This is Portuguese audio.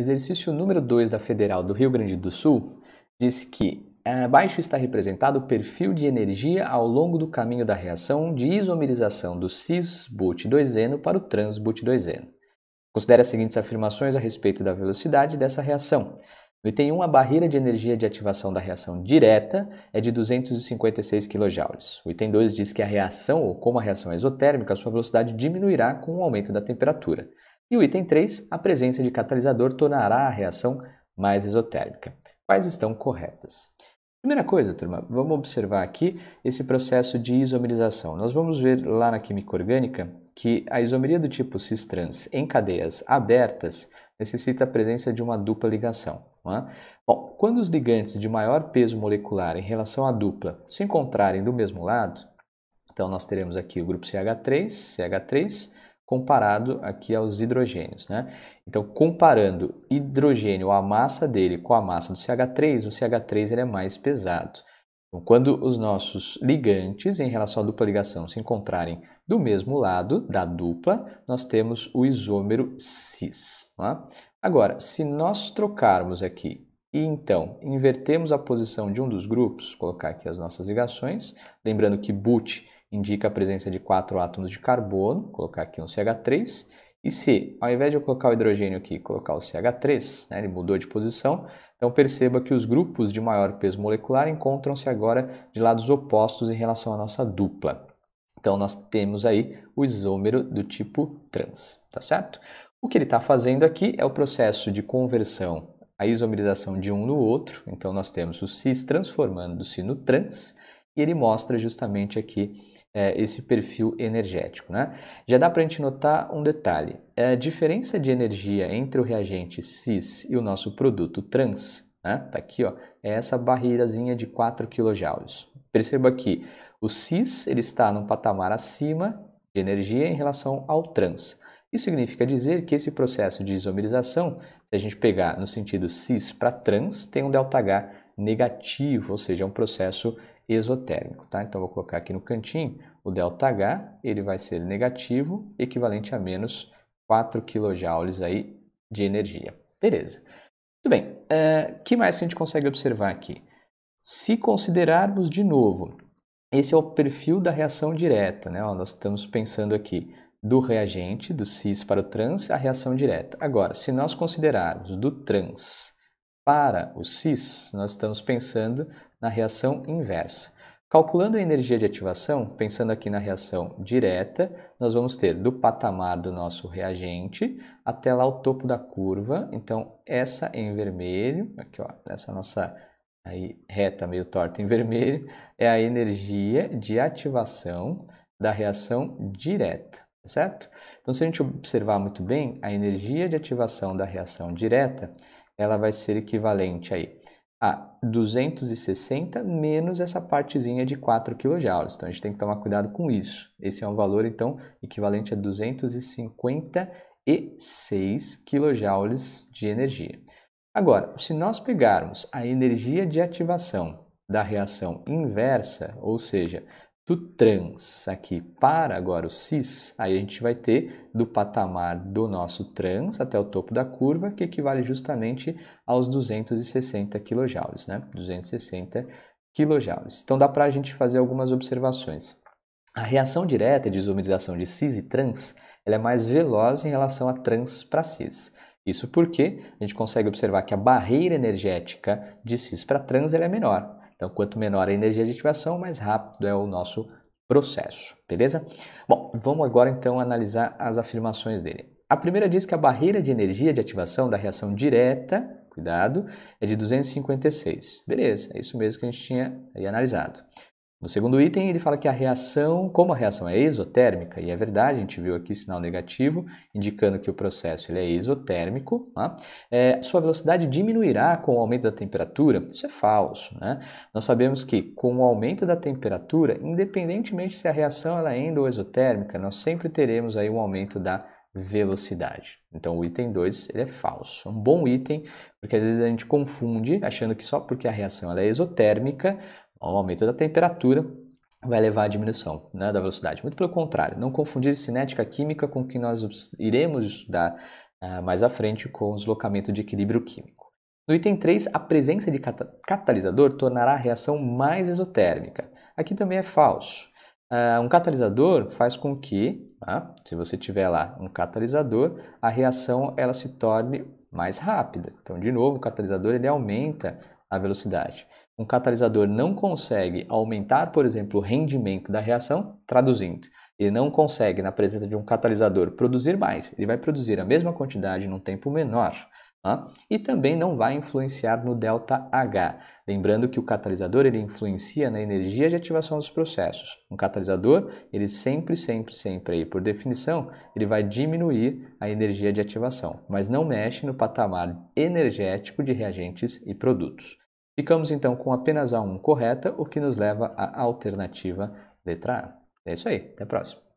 Exercício número 2 da Federal do Rio Grande do Sul diz que abaixo está representado o perfil de energia ao longo do caminho da reação de isomerização do cis-but2-eno para o trans-but2-eno. Considere as seguintes afirmações a respeito da velocidade dessa reação. No item 1, a barreira de energia de ativação da reação direta é de 256 kJ. O item 2 diz que a reação, ou como a reação é a sua velocidade diminuirá com o aumento da temperatura. E o item 3, a presença de catalisador tornará a reação mais exotérmica. Quais estão corretas? Primeira coisa, turma, vamos observar aqui esse processo de isomerização. Nós vamos ver lá na química orgânica que a isomeria do tipo cis-trans em cadeias abertas necessita a presença de uma dupla ligação. É? Bom, quando os ligantes de maior peso molecular em relação à dupla se encontrarem do mesmo lado, então nós teremos aqui o grupo CH3, CH3, comparado aqui aos hidrogênios, né? Então, comparando hidrogênio, a massa dele com a massa do CH3, o CH3 ele é mais pesado. Então, quando os nossos ligantes em relação à dupla ligação se encontrarem do mesmo lado da dupla, nós temos o isômero cis. É? Agora, se nós trocarmos aqui e então invertemos a posição de um dos grupos, colocar aqui as nossas ligações, lembrando que but indica a presença de quatro átomos de carbono, vou colocar aqui um CH3, e se, ao invés de eu colocar o hidrogênio aqui, colocar o CH3, né, ele mudou de posição, então perceba que os grupos de maior peso molecular encontram-se agora de lados opostos em relação à nossa dupla. Então nós temos aí o isômero do tipo trans, tá certo? O que ele está fazendo aqui é o processo de conversão, a isomerização de um no outro. Então nós temos o cis transformando-se no trans e ele mostra justamente aqui é, esse perfil energético. Né? Já dá para a gente notar um detalhe: é, a diferença de energia entre o reagente cis e o nosso produto trans, né? tá aqui, ó, é essa barreirazinha de 4 kJ. Perceba que o cis ele está num patamar acima de energia em relação ao trans. Isso significa dizer que esse processo de isomerização, se a gente pegar no sentido cis para trans, tem um ΔH negativo, ou seja, é um processo exotérmico, tá? Então, vou colocar aqui no cantinho o ΔH, ele vai ser negativo, equivalente a menos 4 kJ aí de energia. Beleza. Tudo bem, o é, que mais que a gente consegue observar aqui? Se considerarmos de novo, esse é o perfil da reação direta, né? Ó, nós estamos pensando aqui do reagente, do cis para o trans, a reação direta. Agora, se nós considerarmos do trans para o cis, nós estamos pensando na reação inversa. Calculando a energia de ativação, pensando aqui na reação direta, nós vamos ter do patamar do nosso reagente até lá o topo da curva. Então, essa em vermelho, aqui ó, essa nossa aí, reta meio torta em vermelho, é a energia de ativação da reação direta, certo? Então, se a gente observar muito bem, a energia de ativação da reação direta, ela vai ser equivalente aí a 260 menos essa partezinha de 4 kJ. Então a gente tem que tomar cuidado com isso. Esse é um valor então equivalente a 256 kJ de energia. Agora, se nós pegarmos a energia de ativação da reação inversa, ou seja, do trans aqui para agora o cis, aí a gente vai ter do patamar do nosso trans até o topo da curva, que equivale justamente aos 260 kJ, né? 260 kJ. Então dá para a gente fazer algumas observações. A reação direta de isomerização de cis e trans ela é mais veloz em relação a trans para cis. Isso porque a gente consegue observar que a barreira energética de cis para trans ela é menor. Então, quanto menor a energia de ativação, mais rápido é o nosso processo, beleza? Bom, vamos agora então analisar as afirmações dele. A primeira diz que a barreira de energia de ativação da reação direta cuidado, é de 256. Beleza, é isso mesmo que a gente tinha analisado. No segundo item, ele fala que a reação, como a reação é exotérmica, e é verdade, a gente viu aqui sinal negativo, indicando que o processo ele é exotérmico, né? é, sua velocidade diminuirá com o aumento da temperatura. Isso é falso. Né? Nós sabemos que com o aumento da temperatura, independentemente se a reação ela é endo ou exotérmica, nós sempre teremos aí um aumento da velocidade. Então o item 2 ele é falso. É um bom item, porque às vezes a gente confunde achando que só porque a reação ela é exotérmica, o aumento da temperatura vai levar à diminuição né, da velocidade. Muito pelo contrário, não confundir cinética química com o que nós iremos estudar uh, mais à frente com o deslocamento de equilíbrio químico. No item 3, a presença de catalisador tornará a reação mais exotérmica. Aqui também é falso. Uh, um catalisador faz com que, tá, se você tiver lá um catalisador, a reação ela se torne mais rápida. Então, de novo, o catalisador ele aumenta a velocidade um catalisador não consegue aumentar, por exemplo, o rendimento da reação, traduzindo, ele não consegue, na presença de um catalisador, produzir mais, ele vai produzir a mesma quantidade num tempo menor. Tá? E também não vai influenciar no delta H. Lembrando que o catalisador ele influencia na energia de ativação dos processos. Um catalisador, ele sempre, sempre, sempre, aí, por definição, ele vai diminuir a energia de ativação, mas não mexe no patamar energético de reagentes e produtos. Ficamos então com apenas a 1 correta, o que nos leva à alternativa letra A. É isso aí, até a próxima.